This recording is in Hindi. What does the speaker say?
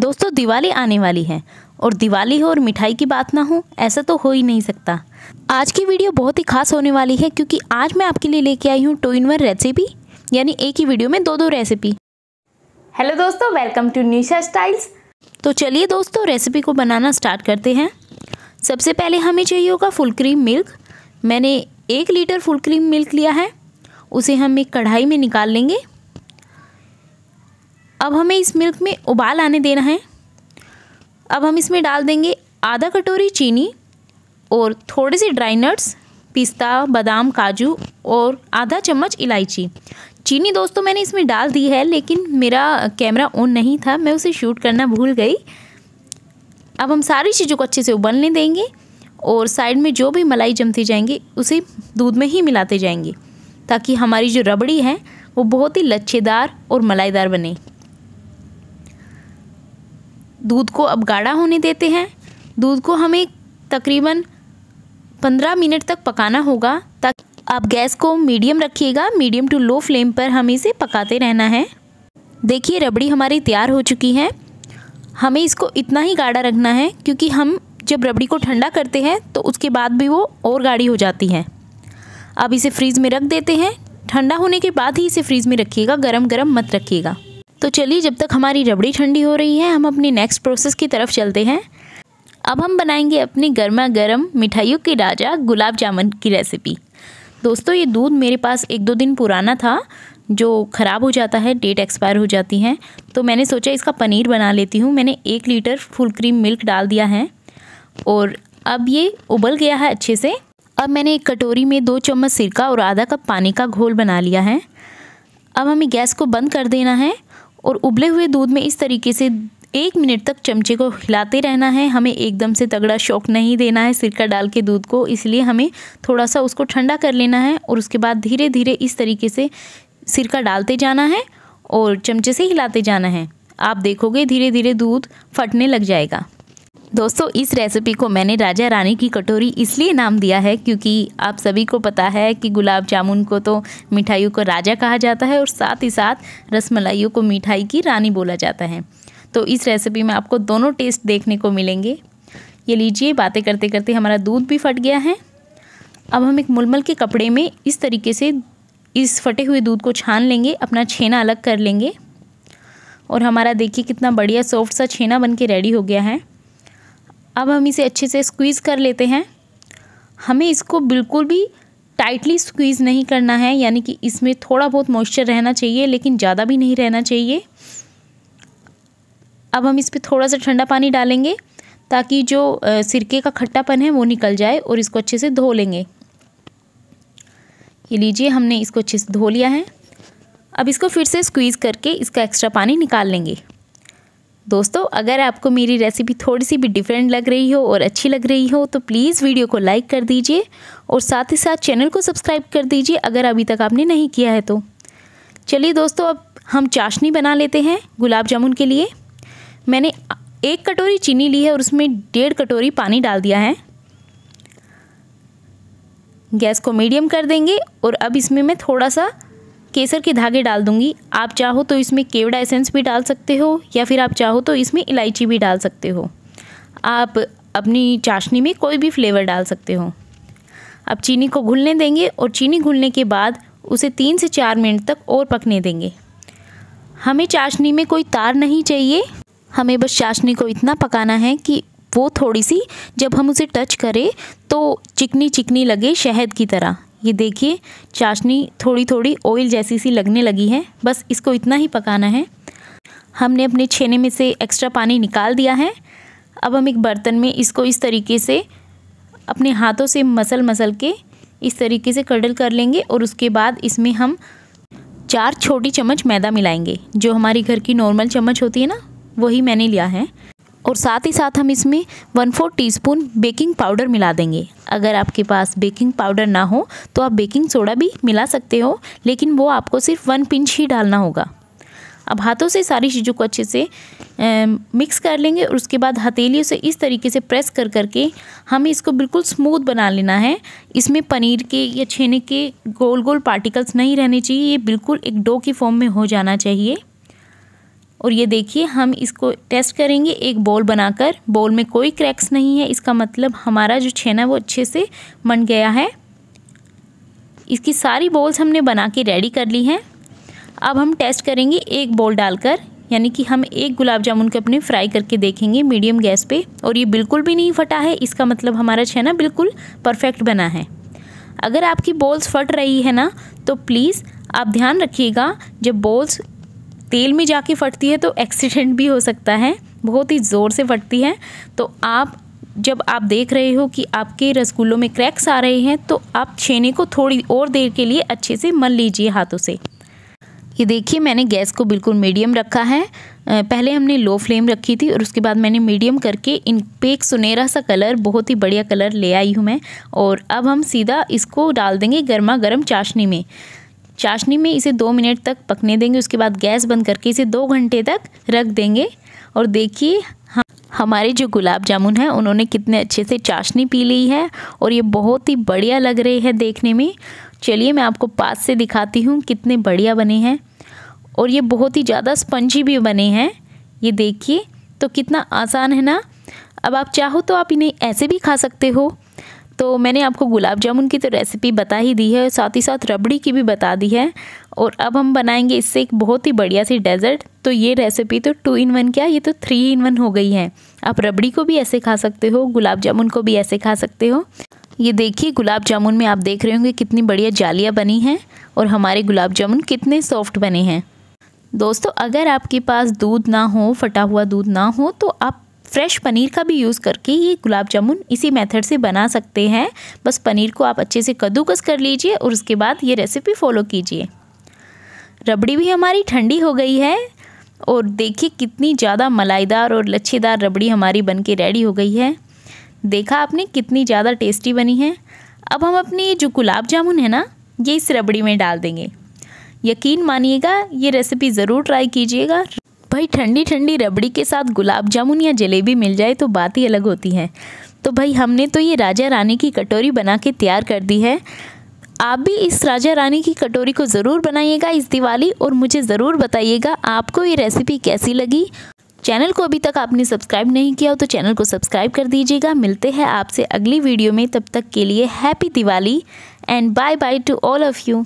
दोस्तों दिवाली आने वाली है और दिवाली हो और मिठाई की बात ना हो ऐसा तो हो ही नहीं सकता आज की वीडियो बहुत ही खास होने वाली है क्योंकि आज मैं आपके लिए लेके आई हूँ टू इन वन रेसिपी यानी एक ही वीडियो में दो दो रेसिपी हेलो दोस्तों वेलकम टू नीशा स्टाइल्स तो चलिए दोस्तों रेसिपी को बनाना स्टार्ट करते हैं सबसे पहले हमें चाहिए होगा फुल क्रीम मिल्क मैंने एक लीटर फुल क्रीम मिल्क लिया है उसे हम एक कढ़ाई में निकाल लेंगे अब हमें इस मिल्क में उबाल आने देना है अब हम इसमें डाल देंगे आधा कटोरी चीनी और थोड़े से ड्राई नट्स पिस्ता बादाम काजू और आधा चम्मच इलायची चीनी दोस्तों तो मैंने इसमें डाल दी है लेकिन मेरा कैमरा ऑन नहीं था मैं उसे शूट करना भूल गई अब हम सारी चीज़ों को अच्छे से उबलने देंगे और साइड में जो भी मलाई जमती जाएंगे उसे दूध में ही मिलाते जाएंगे ताकि हमारी जो रबड़ी है वो बहुत ही लच्छेदार और मलाईदार बने दूध को अब गाढ़ा होने देते हैं दूध को हमें तकरीबन पंद्रह मिनट तक पकाना होगा ताकि आप गैस को मीडियम रखिएगा मीडियम टू लो फ्लेम पर हमें इसे पकाते रहना है देखिए रबड़ी हमारी तैयार हो चुकी है हमें इसको इतना ही गाढ़ा रखना है क्योंकि हम जब रबड़ी को ठंडा करते हैं तो उसके बाद भी वो और गाढ़ी हो जाती है अब इसे फ्रीज़ में रख देते हैं ठंडा होने के बाद ही इसे फ्रीज़ में रखिएगा गरम गरम मत रखिएगा तो चलिए जब तक हमारी रबड़ी ठंडी हो रही है हम अपनी नेक्स्ट प्रोसेस की तरफ चलते हैं अब हम बनाएंगे अपनी गर्मा गर्म मिठाइयों के राजा गुलाब जामुन की रेसिपी दोस्तों ये दूध मेरे पास एक दो दिन पुराना था जो ख़राब हो जाता है डेट एक्सपायर हो जाती है तो मैंने सोचा इसका पनीर बना लेती हूँ मैंने एक लीटर फुल क्रीम मिल्क डाल दिया है और अब ये उबल गया है अच्छे से अब मैंने एक कटोरी में दो चम्मच सिरका और आधा कप पानी का घोल बना लिया है अब हमें गैस को बंद कर देना है और उबले हुए दूध में इस तरीके से एक मिनट तक चमचे को हिलाते रहना है हमें एकदम से तगड़ा शौक नहीं देना है सिरका डाल के दूध को इसलिए हमें थोड़ा सा उसको ठंडा कर लेना है और उसके बाद धीरे धीरे इस तरीके से सिरका डालते जाना है और चमचे से हिलाते जाना है आप देखोगे धीरे धीरे दूध फटने लग जाएगा दोस्तों इस रेसिपी को मैंने राजा रानी की कटोरी इसलिए नाम दिया है क्योंकि आप सभी को पता है कि गुलाब जामुन को तो मिठाइयों को राजा कहा जाता है और साथ ही साथ रसमलाइयों को मिठाई की रानी बोला जाता है तो इस रेसिपी में आपको दोनों टेस्ट देखने को मिलेंगे ये लीजिए बातें करते करते हमारा दूध भी फट गया है अब हम एक मुलमल के कपड़े में इस तरीके से इस फटे हुए दूध को छान लेंगे अपना छेना अलग कर लेंगे और हमारा देखिए कितना बढ़िया सॉफ्ट सा छेना बन के रेडी हो गया है अब हम इसे अच्छे से स्क्वीज़ कर लेते हैं हमें इसको बिल्कुल भी टाइटली स्क्वीज़ नहीं करना है यानी कि इसमें थोड़ा बहुत मॉइस्चर रहना चाहिए लेकिन ज़्यादा भी नहीं रहना चाहिए अब हम इस पर थोड़ा सा ठंडा पानी डालेंगे ताकि जो सिरके का खट्टापन है वो निकल जाए और इसको अच्छे से धो लेंगे ये लीजिए हमने इसको अच्छे से धो लिया है अब इसको फिर से स्क्वीज़ करके इसका एक्स्ट्रा पानी निकाल लेंगे दोस्तों अगर आपको मेरी रेसिपी थोड़ी सी भी डिफरेंट लग रही हो और अच्छी लग रही हो तो प्लीज़ वीडियो को लाइक कर दीजिए और साथ ही साथ चैनल को सब्सक्राइब कर दीजिए अगर अभी तक आपने नहीं किया है तो चलिए दोस्तों अब हम चाशनी बना लेते हैं गुलाब जामुन के लिए मैंने एक कटोरी चीनी ली है और उसमें डेढ़ कटोरी पानी डाल दिया है गैस को मीडियम कर देंगे और अब इसमें मैं थोड़ा सा केसर के धागे डाल दूंगी आप चाहो तो इसमें केवड़ा एसेंस भी डाल सकते हो या फिर आप चाहो तो इसमें इलायची भी डाल सकते हो आप अपनी चाशनी में कोई भी फ्लेवर डाल सकते हो अब चीनी को घुलने देंगे और चीनी घुलने के बाद उसे तीन से चार मिनट तक और पकने देंगे हमें चाशनी में कोई तार नहीं चाहिए हमें बस चाशनी को इतना पकाना है कि वो थोड़ी सी जब हम उसे टच करें तो चिकनी चिकनी लगे शहद की तरह ये देखिए चाशनी थोड़ी थोड़ी ऑयल जैसी सी लगने लगी है बस इसको इतना ही पकाना है हमने अपने छेने में से एक्स्ट्रा पानी निकाल दिया है अब हम एक बर्तन में इसको इस तरीके से अपने हाथों से मसल मसल के इस तरीके से कर्डल कर लेंगे और उसके बाद इसमें हम चार छोटी चम्मच मैदा मिलाएंगे जो हमारे घर की नॉर्मल चम्मच होती है ना वही मैंने लिया है और साथ ही साथ हम इसमें one fourth teaspoon baking powder मिला देंगे अगर आपके पास बेकिंग पाउडर ना हो तो आप बेकिंग सोडा भी मिला सकते हो लेकिन वो आपको सिर्फ वन पिंच ही डालना होगा अब हाथों से सारी चीज़ों को अच्छे से ए, मिक्स कर लेंगे और उसके बाद हथेलियों से इस तरीके से प्रेस कर करके हमें इसको बिल्कुल स्मूथ बना लेना है इसमें पनीर के या छेने के गोल गोल पार्टिकल्स नहीं रहने चाहिए ये बिल्कुल एक डो की फॉर्म में हो जाना चाहिए और ये देखिए हम इसको टेस्ट करेंगे एक बॉल बनाकर बॉल में कोई क्रैक्स नहीं है इसका मतलब हमारा जो छेना वो अच्छे से बन गया है इसकी सारी बॉल्स हमने बना के रेडी कर ली हैं अब हम टेस्ट करेंगे एक बॉल डालकर यानी कि हम एक गुलाब जामुन के अपने फ्राई करके देखेंगे मीडियम गैस पे और ये बिल्कुल भी नहीं फटा है इसका मतलब हमारा छेना बिल्कुल परफेक्ट बना है अगर आपकी बॉल्स फट रही है ना तो प्लीज़ आप ध्यान रखिएगा जब बॉल्स तेल में जाके फटती है तो एक्सीडेंट भी हो सकता है बहुत ही ज़ोर से फटती है तो आप जब आप देख रहे हो कि आपके रसगुल्लों में क्रैक्स आ रहे हैं तो आप छेने को थोड़ी और देर के लिए अच्छे से मल लीजिए हाथों से ये देखिए मैंने गैस को बिल्कुल मीडियम रखा है पहले हमने लो फ्लेम रखी थी और उसके बाद मैंने मीडियम करके इन पे एक सुनहरा सा कलर बहुत ही बढ़िया कलर ले आई हूँ मैं और अब हम सीधा इसको डाल देंगे गर्मा गर्म चाशनी में चाशनी में इसे दो मिनट तक पकने देंगे उसके बाद गैस बंद करके इसे दो घंटे तक रख देंगे और देखिए हाँ हमारे जो गुलाब जामुन हैं उन्होंने कितने अच्छे से चाशनी पी ली है और ये बहुत ही बढ़िया लग रही है देखने में चलिए मैं आपको पास से दिखाती हूँ कितने बढ़िया बने हैं और ये बहुत ही ज़्यादा स्पंजी भी बने हैं ये देखिए तो कितना आसान है ना अब आप चाहो तो आप इन्हें ऐसे भी खा सकते हो तो मैंने आपको गुलाब जामुन की तो रेसिपी बता ही दी है साथ ही साथ रबड़ी की भी बता दी है और अब हम बनाएंगे इससे एक बहुत ही बढ़िया सी डेजर्ट तो ये रेसिपी तो टू इन वन क्या ये तो थ्री इन वन हो गई है आप रबड़ी को भी ऐसे खा सकते हो गुलाब जामुन को भी ऐसे खा सकते हो ये देखिए गुलाब जामुन में आप देख रहे होंगे कितनी बढ़िया जालियाँ बनी हैं और हमारे गुलाब जामुन कितने सॉफ्ट बने हैं दोस्तों अगर आपके पास दूध ना हो फटा हुआ दूध ना हो तो आप फ्रेश पनीर का भी यूज़ करके ये गुलाब जामुन इसी मेथड से बना सकते हैं बस पनीर को आप अच्छे से कद्दूकस कर लीजिए और उसके बाद ये रेसिपी फॉलो कीजिए रबड़ी भी हमारी ठंडी हो गई है और देखिए कितनी ज़्यादा मलाईदार और लच्छेदार रबड़ी हमारी बन के रेडी हो गई है देखा आपने कितनी ज़्यादा टेस्टी बनी है अब हम अपने ये जो गुलाब जामुन है ना ये इस रबड़ी में डाल देंगे यकीन मानिएगा ये रेसिपी ज़रूर ट्राई कीजिएगा भाई ठंडी ठंडी रबड़ी के साथ गुलाब जामुन या जलेबी मिल जाए तो बात ही अलग होती है तो भाई हमने तो ये राजा रानी की कटोरी बना के तैयार कर दी है आप भी इस राजा रानी की कटोरी को ज़रूर बनाइएगा इस दिवाली और मुझे ज़रूर बताइएगा आपको ये रेसिपी कैसी लगी चैनल को अभी तक आपने सब्सक्राइब नहीं किया हो तो चैनल को सब्सक्राइब कर दीजिएगा मिलते हैं आपसे अगली वीडियो में तब तक के लिए happy Diwali and bye bye to all of you